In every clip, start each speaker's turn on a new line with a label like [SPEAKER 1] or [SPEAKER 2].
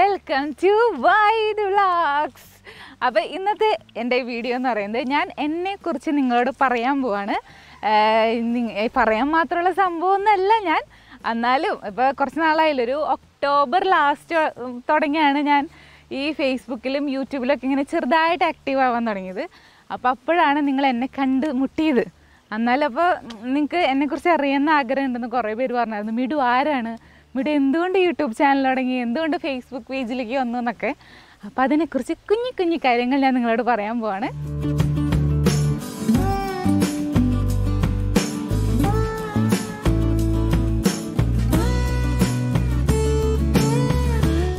[SPEAKER 1] welcome to wide vlogs അപ്പോൾ ഇന്നത്തെ എൻ്റെ വീഡിയോ എന്ന് പറയുന്നത് ഞാൻ എന്നെക്കുറിച്ച് നിങ്ങളോട് പറയാൻ പോവാണ് പറയാൻ മാത്രമുള്ള ഒന്നല്ല ഞാൻ എന്നാലും ഇപ്പോൾ കുറച്ച് നാളായാലൊരു ഒരു ഒക്ടോബർ ലാസ്റ്റ് തുടങ്ങിയാണ് ഞാൻ ഈ ഫേസ്ബുക്കിലും യൂട്യൂബിലൊക്കെ ഇങ്ങനെ ചെറുതായിട്ട് ആക്റ്റീവ് ആവാൻ തുടങ്ങിയത് അപ്പോൾ അപ്പോഴാണ് നിങ്ങൾ എന്നെ കണ്ട് മുട്ടിയത് എന്നാലും അപ്പോൾ നിങ്ങൾക്ക് എന്നെക്കുറിച്ച് അറിയുന്ന ആഗ്രഹം ഉണ്ടെന്ന് കുറേ പേര് പറഞ്ഞായിരുന്നു മിഡു ആരാണ് ഇവിടെ എന്തുകൊണ്ട് യൂട്യൂബ് ചാനൽ തുടങ്ങി എന്തുകൊണ്ട് ഫേസ്ബുക്ക് പേജിലേക്ക് വന്നു എന്നൊക്കെ അപ്പം അതിനെക്കുറിച്ച് കുഞ്ഞു കുഞ്ഞു കാര്യങ്ങൾ ഞാൻ നിങ്ങളോട് പറയാൻ പോവാണ്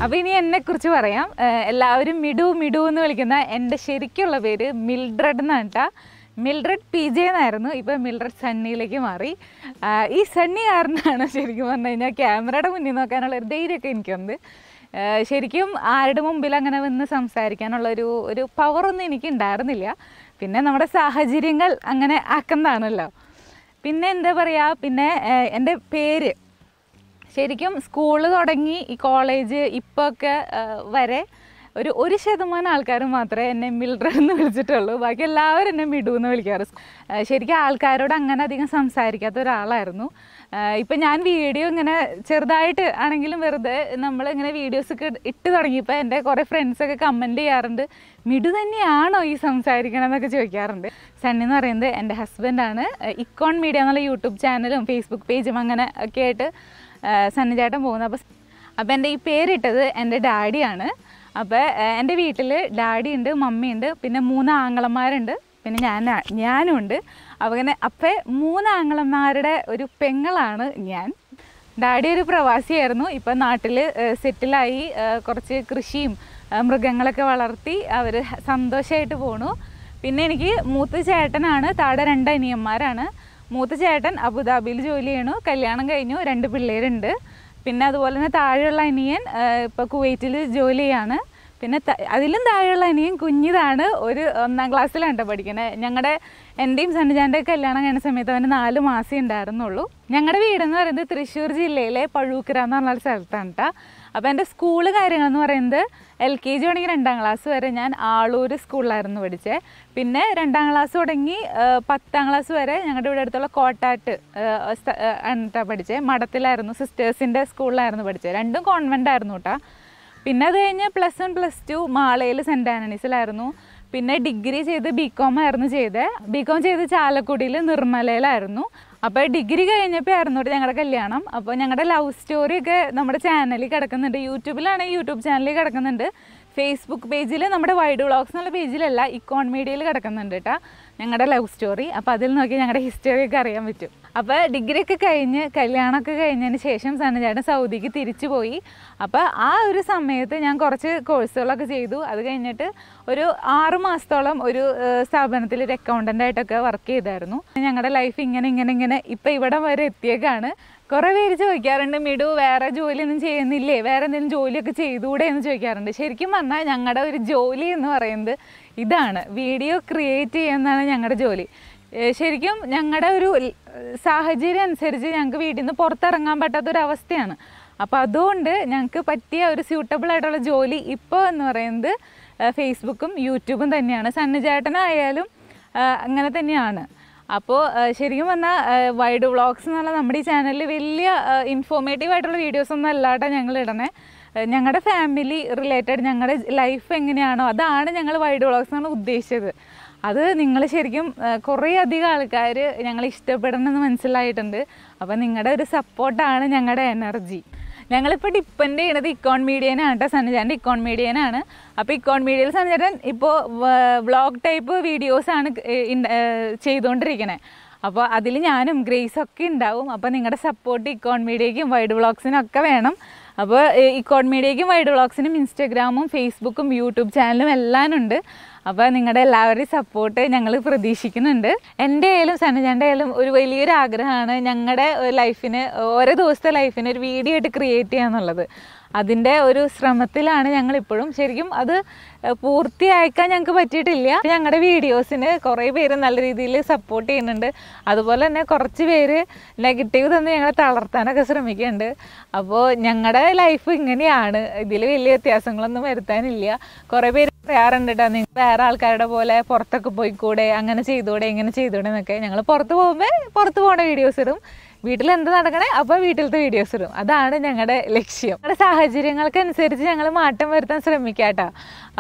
[SPEAKER 1] അപ്പം ഇനി എന്നെക്കുറിച്ച് പറയാം എല്ലാവരും മിഡു മിഡു എന്ന് വിളിക്കുന്ന എൻ്റെ ശരിക്കുള്ള പേര് മിൽഡ്രഡ് എന്നാണ് മിൽഡ്രഡ് പി ജെ എന്നായിരുന്നു ഇപ്പം മിൽഡ്രഡ് സണ്ണിയിലേക്ക് മാറി ഈ സണ്ണി കാരണമാണ് ശരിക്കും പറഞ്ഞു കഴിഞ്ഞാൽ ക്യാമറയുടെ മുന്നിൽ നോക്കാനുള്ള ഒരു ധൈര്യമൊക്കെ എനിക്കുണ്ട് ശരിക്കും ആരുടെ മുമ്പിൽ അങ്ങനെ വന്ന് സംസാരിക്കാനുള്ള ഒരു ഒരു പവറൊന്നും എനിക്ക് ഉണ്ടായിരുന്നില്ല പിന്നെ നമ്മുടെ സാഹചര്യങ്ങൾ അങ്ങനെ ആക്കുന്നതാണല്ലോ പിന്നെ എന്താ പറയുക പിന്നെ എൻ്റെ പേര് ശരിക്കും സ്കൂൾ തുടങ്ങി ഈ കോളേജ് ഇപ്പോഴൊക്കെ വരെ ഒരു ഒരു ശതമാനം ആൾക്കാർ മാത്രമേ എന്നെ മിൽഡ്ര എന്ന് വിളിച്ചിട്ടുള്ളൂ ബാക്കി എല്ലാവരും എന്നെ മിഡു എന്ന് വിളിക്കാറ് ശരിക്കും ആൾക്കാരോട് അങ്ങനെ അധികം സംസാരിക്കാത്ത ഒരാളായിരുന്നു ഇപ്പം ഞാൻ വീഡിയോ ഇങ്ങനെ ചെറുതായിട്ട് ആണെങ്കിലും വെറുതെ നമ്മൾ വീഡിയോസൊക്കെ ഇട്ട് തുടങ്ങിയപ്പോൾ എൻ്റെ കുറേ ഫ്രണ്ട്സൊക്കെ കമൻറ്റ് ചെയ്യാറുണ്ട് മിഡു തന്നെയാണോ ഈ സംസാരിക്കണമെന്നൊക്കെ ചോദിക്കാറുണ്ട് സണ്ണി എന്ന് പറയുന്നത് എൻ്റെ ഹസ്ബൻഡാണ് ഇക്കോൺ മീഡിയ എന്നുള്ള യൂട്യൂബ് ചാനലും ഫേസ്ബുക്ക് പേജും അങ്ങനെ ഒക്കെ ആയിട്ട് സണ്ണി ചേട്ടൻ പോകുന്നത് അപ്പോൾ അപ്പോൾ എൻ്റെ ഈ പേരിട്ടത് എൻ്റെ ഡാഡിയാണ് അപ്പോൾ എൻ്റെ വീട്ടിൽ ഡാഡി ഉണ്ട് മമ്മിയുണ്ട് പിന്നെ മൂന്ന് ആങ്ങളന്മാരുണ്ട് പിന്നെ ഞാൻ ഞാനും ഉണ്ട് അപ്പോൾ അങ്ങനെ മൂന്ന് ആങ്ങളന്മാരുടെ ഒരു പെങ്ങളാണ് ഞാൻ ഡാഡി ഒരു പ്രവാസിയായിരുന്നു ഇപ്പം നാട്ടിൽ സെറ്റിലായി കുറച്ച് കൃഷിയും മൃഗങ്ങളൊക്കെ വളർത്തി അവർ സന്തോഷമായിട്ട് പോണു പിന്നെ എനിക്ക് മൂത്ത ചേട്ടനാണ് താടെ രണ്ട് അനിയന്മാരാണ് മൂത്ത ചേട്ടൻ അബുദാബിയിൽ ജോലി ചെയ്യണു കല്യാണം കഴിഞ്ഞു രണ്ട് പിള്ളേരുണ്ട് പിന്നെ അതുപോലെ തന്നെ താഴെയുള്ള അനിയൻ ഇപ്പോൾ കുവൈറ്റിൽ ജോലിയാണ് പിന്നെ അതിലും താഴെയുള്ള അനിയൻ കുഞ്ഞിതാണ് ഒരു ഒന്നാം ക്ലാസ്സിലാണ് പഠിക്കുന്നത് ഞങ്ങളുടെ എൻ്റെയും സന്നിജാൻ്റെ കല്യാണം കഴിഞ്ഞ സമയത്ത് അവന് നാല് മാസം ഉണ്ടായിരുന്നുള്ളൂ ഞങ്ങളുടെ വീടെന്ന് പറയുന്നത് തൃശ്ശൂർ ജില്ലയിലെ പഴൂക്കര എന്ന് പറഞ്ഞ സ്ഥലത്താണ് കേട്ടോ അപ്പോൾ എൻ്റെ സ്കൂൾ കാര്യങ്ങളെന്ന് പറയുന്നത് എൽ കെ ജി തുടങ്ങി രണ്ടാം ക്ലാസ് വരെ ഞാൻ ആളൂർ സ്കൂളിലായിരുന്നു പഠിച്ചത് പിന്നെ രണ്ടാം ക്ലാസ് തുടങ്ങി പത്താം ക്ലാസ് വരെ ഞങ്ങളുടെ ഇവിടെ അടുത്തുള്ള കോട്ടാട്ട് ആണ് പഠിച്ചത് മഠത്തിലായിരുന്നു സിസ്റ്റേഴ്സിൻ്റെ സ്കൂളിലായിരുന്നു പഠിച്ചത് രണ്ടും കോൺവെൻ്റ് ആയിരുന്നു കേട്ടോ പിന്നെ അത് കഴിഞ്ഞ് പ്ലസ് വൺ പ്ലസ് ടു മാളയിൽ സെൻറ് ആനണീസിലായിരുന്നു പിന്നെ ഡിഗ്രി ചെയ്ത് ബി കോം ആയിരുന്നു ചെയ്തത് ബി കോം ചെയ്ത് ചാലക്കുടിയിൽ നിർമ്മലയിലായിരുന്നു അപ്പോൾ ഡിഗ്രി കഴിഞ്ഞപ്പോൾ ആയിരുന്നു ഞങ്ങളുടെ കല്യാണം അപ്പോൾ ഞങ്ങളുടെ ലവ് സ്റ്റോറിയൊക്കെ നമ്മുടെ ചാനലിൽ കിടക്കുന്നുണ്ട് യൂട്യൂബിലാണെങ്കിൽ യൂട്യൂബ് ചാനലിൽ കിടക്കുന്നുണ്ട് ഫേസ്ബുക്ക് പേജിൽ നമ്മുടെ വൈഡ് വ്ളോഗ്സ് എന്നുള്ള പേജിലല്ല ഇക്കോൺ മീഡിയയിൽ കിടക്കുന്നുണ്ട് കേട്ടോ ഞങ്ങളുടെ ലവ് സ്റ്റോറി അപ്പോൾ അതിൽ നോക്കി ഞങ്ങളുടെ ഹിസ്റ്ററിയൊക്കെ അറിയാൻ പറ്റും അപ്പോൾ ഡിഗ്രി ഒക്കെ കഴിഞ്ഞ് കല്യാണമൊക്കെ കഴിഞ്ഞതിന് ശേഷം സന്നചേട്ടൻ സൗദിക്ക് തിരിച്ചു പോയി അപ്പോൾ ആ ഒരു സമയത്ത് ഞാൻ കുറച്ച് കോഴ്സുകളൊക്കെ ചെയ്തു അത് കഴിഞ്ഞിട്ട് ഒരു ആറ് മാസത്തോളം ഒരു സ്ഥാപനത്തിൽ ഒരു അക്കൗണ്ടൻ്റായിട്ടൊക്കെ വർക്ക് ചെയ്തായിരുന്നു ഞങ്ങളുടെ ലൈഫ് ഇങ്ങനെ ഇങ്ങനെ ഇങ്ങനെ ഇപ്പോൾ ഇവിടെ വരെ എത്തിയേക്കാണ് കുറേ പേര് ചോദിക്കാറുണ്ട് മിഡു വേറെ ജോലിയൊന്നും ചെയ്യുന്നില്ലേ വേറെ എന്തെങ്കിലും ജോലിയൊക്കെ ചെയ്തുകൂടെ എന്ന് ചോദിക്കാറുണ്ട് ശരിക്കും പറഞ്ഞാൽ ഞങ്ങളുടെ ഒരു ജോലി എന്ന് പറയുന്നത് ഇതാണ് വീഡിയോ ക്രിയേറ്റ് ചെയ്യുന്നതാണ് ഞങ്ങളുടെ ജോലി ശരിക്കും ഞങ്ങളുടെ ഒരു സാഹചര്യം അനുസരിച്ച് ഞങ്ങൾക്ക് വീട്ടിൽ നിന്ന് പുറത്തിറങ്ങാൻ പറ്റാത്തൊരവസ്ഥയാണ് അപ്പോൾ അതുകൊണ്ട് ഞങ്ങൾക്ക് പറ്റിയ ഒരു സ്യൂട്ടബിൾ ആയിട്ടുള്ള ജോലി ഇപ്പോൾ എന്ന് പറയുന്നത് ഫേസ്ബുക്കും യൂട്യൂബും തന്നെയാണ് സണ്ണിചേട്ടനായാലും അങ്ങനെ തന്നെയാണ് അപ്പോൾ ശരിക്കും പറഞ്ഞാൽ വൈഡ് വ്ളോഗ്സ് എന്നുള്ള നമ്മുടെ ഈ ചാനലിൽ വലിയ ഇൻഫോർമേറ്റീവ് ആയിട്ടുള്ള വീഡിയോസ് ഒന്നും അല്ലാട്ടോ ഞങ്ങൾ ഇടണേ ഞങ്ങളുടെ ഫാമിലി റിലേറ്റഡ് ഞങ്ങളുടെ ലൈഫ് എങ്ങനെയാണോ അതാണ് ഞങ്ങൾ വൈഡ് വ്ളോഗ്സ് എന്നാണ് ഉദ്ദേശിച്ചത് അത് നിങ്ങൾ ശരിക്കും കുറേ അധികം ആൾക്കാർ ഞങ്ങൾ ഇഷ്ടപ്പെടണമെന്ന് മനസ്സിലായിട്ടുണ്ട് അപ്പോൾ നിങ്ങളുടെ ഒരു സപ്പോർട്ടാണ് ഞങ്ങളുടെ എനർജി ഞങ്ങളിപ്പോൾ ഡിപ്പെൻഡ് ചെയ്യണത് ഇക്കോൺ മീഡിയനാണ് കേട്ടോ സനുചാൻ്റെ ഇക്കോൺ മീഡിയനാണ് അപ്പോൾ ഇക്കോൺ മീഡിയയിൽ സനുചാൻ ഇപ്പോൾ വ്ളോഗ് ടൈപ്പ് വീഡിയോസാണ് ചെയ്തുകൊണ്ടിരിക്കുന്നത് അപ്പോൾ അതിൽ ഞാനും ഗ്രേസൊക്കെ ഉണ്ടാവും അപ്പോൾ നിങ്ങളുടെ സപ്പോർട്ട് ഇക്കോൺ മീഡിയയ്ക്കും വൈഡ് വ്ളോഗ്സിനും ഒക്കെ വേണം അപ്പോൾ ഇക്കോൺ മീഡിയയ്ക്കും വൈഡ് വ്ളോഗ്സിനും ഇൻസ്റ്റാഗ്രാമും ഫേസ്ബുക്കും യൂട്യൂബ് ചാനലും എല്ലാം ഉണ്ട് അപ്പോൾ നിങ്ങളുടെ എല്ലാവരുടെയും സപ്പോർട്ട് ഞങ്ങൾ പ്രതീക്ഷിക്കുന്നുണ്ട് എൻ്റെ ആയാലും സനജൻ്റെ ആയാലും ഒരു വലിയൊരു ആഗ്രഹമാണ് ഞങ്ങളുടെ ലൈഫിന് ഓരോ ദിവസത്തെ ലൈഫിന് ഒരു വീഡിയോ ആയിട്ട് ക്രിയേറ്റ് ചെയ്യുക എന്നുള്ളത് അതിൻ്റെ ഒരു ശ്രമത്തിലാണ് ഞങ്ങൾ ഇപ്പോഴും ശരിക്കും അത് പൂർത്തിയാക്കാൻ ഞങ്ങൾക്ക് പറ്റിയിട്ടില്ല ഞങ്ങളുടെ വീഡിയോസിന് കുറേ പേര് നല്ല രീതിയിൽ സപ്പോർട്ട് ചെയ്യുന്നുണ്ട് അതുപോലെ തന്നെ കുറച്ച് പേര് നെഗറ്റീവ് തന്നെ ഞങ്ങളെ തളർത്താനൊക്കെ ശ്രമിക്കുന്നുണ്ട് അപ്പോൾ ഞങ്ങളുടെ ലൈഫ് ഇങ്ങനെയാണ് ഇതിൽ വലിയ വ്യത്യാസങ്ങളൊന്നും വരുത്താനില്ല കുറേ പേര് പറയാറുണ്ട് നിങ്ങൾ വേറെ ആൾക്കാരുടെ പോലെ പുറത്തൊക്കെ കൂടെ അങ്ങനെ ചെയ്തുകൂടെ ഇങ്ങനെ ചെയ്തുകൂടെ എന്നൊക്കെ ഞങ്ങൾ പുറത്ത് പോകുമ്പോൾ പുറത്ത് പോകേണ്ട വീഡിയോസ് ഇടും വീട്ടിൽ എന്ത് നടക്കണേ അപ്പോൾ വീട്ടിലത്തെ വീഡിയോസ് ഇടും അതാണ് ഞങ്ങളുടെ ലക്ഷ്യം നമ്മുടെ സാഹചര്യങ്ങൾക്കനുസരിച്ച് ഞങ്ങൾ മാറ്റം വരുത്താൻ ശ്രമിക്കാട്ടോ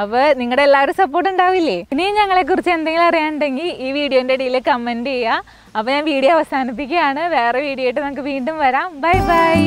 [SPEAKER 1] അപ്പോൾ നിങ്ങളുടെ എല്ലാവരും സപ്പോർട്ട് ഉണ്ടാവില്ലേ ഇനിയും ഞങ്ങളെക്കുറിച്ച് എന്തെങ്കിലും അറിയാനുണ്ടെങ്കിൽ ഈ വീഡിയോൻ്റെ ഇടയിൽ കമൻറ്റ് ചെയ്യുക അപ്പോൾ ഞാൻ വീഡിയോ അവസാനിപ്പിക്കുകയാണ് വേറെ വീഡിയോ ആയിട്ട് നമുക്ക് വീണ്ടും വരാം ബൈ ബൈ